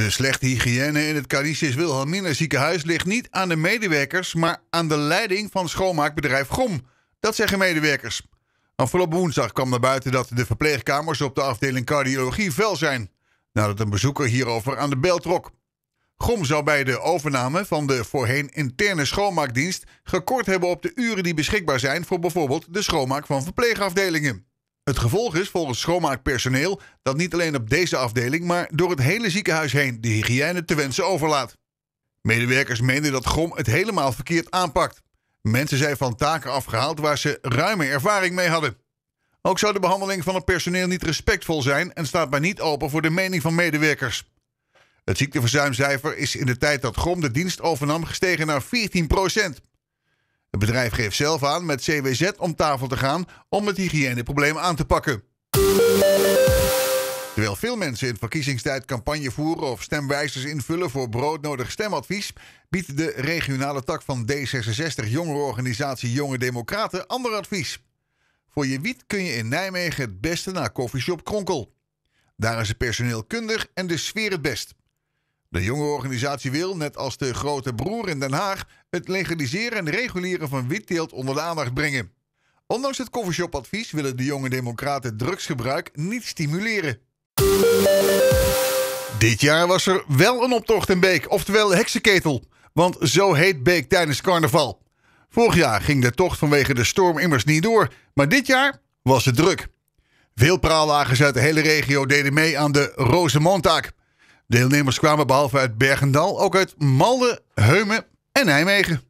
De slechte hygiëne in het Caritas Wilhelmina ziekenhuis ligt niet aan de medewerkers, maar aan de leiding van schoonmaakbedrijf Gom. Dat zeggen medewerkers. Afgelopen woensdag kwam naar buiten dat de verpleegkamers op de afdeling cardiologie vuil zijn, nadat een bezoeker hierover aan de bel trok. Gom zou bij de overname van de voorheen interne schoonmaakdienst gekort hebben op de uren die beschikbaar zijn voor bijvoorbeeld de schoonmaak van verpleegafdelingen. Het gevolg is volgens schoonmaakpersoneel dat niet alleen op deze afdeling, maar door het hele ziekenhuis heen de hygiëne te wensen overlaat. Medewerkers meenden dat Grom het helemaal verkeerd aanpakt. Mensen zijn van taken afgehaald waar ze ruime ervaring mee hadden. Ook zou de behandeling van het personeel niet respectvol zijn en staat maar niet open voor de mening van medewerkers. Het ziekteverzuimcijfer is in de tijd dat Grom de dienst overnam gestegen naar 14 procent. Het bedrijf geeft zelf aan met CWZ om tafel te gaan om het hygiëneprobleem aan te pakken. Terwijl veel mensen in verkiezingstijd campagne voeren of stemwijzers invullen voor broodnodig stemadvies, biedt de regionale tak van D66 jongerenorganisatie Jonge Democraten ander advies. Voor je wiet kun je in Nijmegen het beste naar koffieshop Kronkel. Daar is het personeel kundig en de sfeer het best. De jonge organisatie wil, net als de grote broer in Den Haag, het legaliseren en reguleren van witteelt onder de aandacht brengen. Ondanks het coffeeshopadvies willen de jonge democraten drugsgebruik niet stimuleren. Dit jaar was er wel een optocht in Beek, oftewel heksenketel. Want zo heet Beek tijdens carnaval. Vorig jaar ging de tocht vanwege de storm immers niet door, maar dit jaar was het druk. Veel praalwagens uit de hele regio deden mee aan de Rozemontaak. Deelnemers kwamen behalve uit Bergendal ook uit Malden, Heumen en Nijmegen.